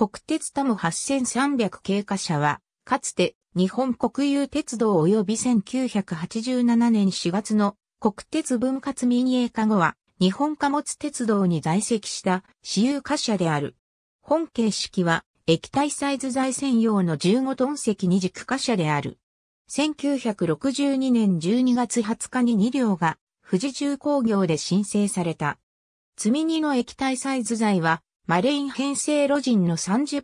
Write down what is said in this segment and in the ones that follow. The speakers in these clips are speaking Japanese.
国鉄タム8300経過車は、かつて日本国有鉄道及び1987年4月の国鉄分割民営化後は、日本貨物鉄道に在籍した私有貨車である。本形式は、液体サイズ材専用の15トン積二軸貨車である。1962年12月20日に2両が富士重工業で申請された。積み荷の液体サイズ材はマレイン編成路人の30%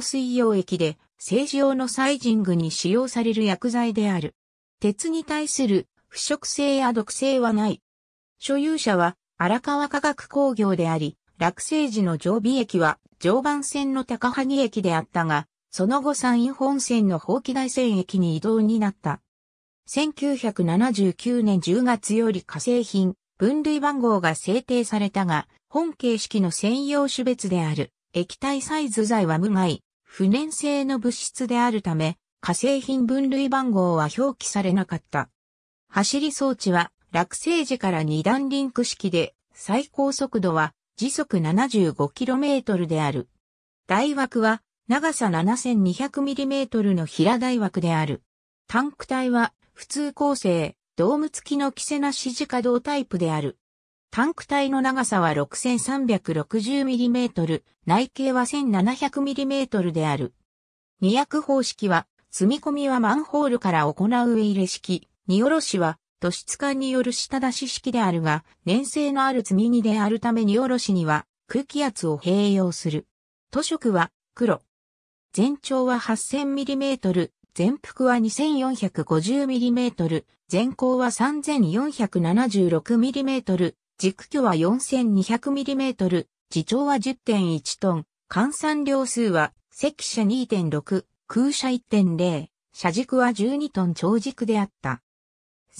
水溶液で政治用のサイジングに使用される薬剤である。鉄に対する腐食性や毒性はない。所有者は荒川化学工業であり、落成時の常備駅は常磐線の高萩駅であったが、その後山陰本線の法紀大線駅に移動になった。1979年10月より化成品、分類番号が制定されたが、本形式の専用種別である液体サイズ剤は無害、不燃性の物質であるため、化成品分類番号は表記されなかった。走り装置は落成時から二段リンク式で最高速度は時速 75km である。大枠は長さ 7200mm の平大枠である。タンク体は普通構成、ドーム付きのキセナシジ稼働タイプである。タンク体の長さは 6360mm、内径は 1700mm である。二役方式は、積み込みはマンホールから行う上入れ式、荷下ろしは、都市管による下出し式であるが、粘性のある積み荷であるため荷下ろしには、空気圧を併用する。塗色は、黒。全長は 8000mm、全幅は 2450mm、全高は 3476mm、軸距は 4200mm、自重は10.1トン、換算量数は、赤車2.6、空車1.0、車軸は12トン長軸であった。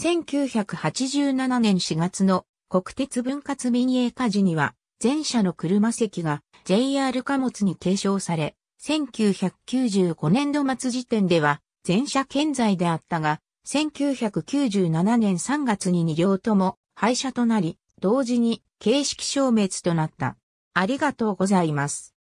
1987年4月の国鉄分割民営化時には、全車の車席が JR 貨物に継承され、1995年度末時点では全社健在であったが、1997年3月に2両とも廃車となり、同時に形式消滅となった。ありがとうございます。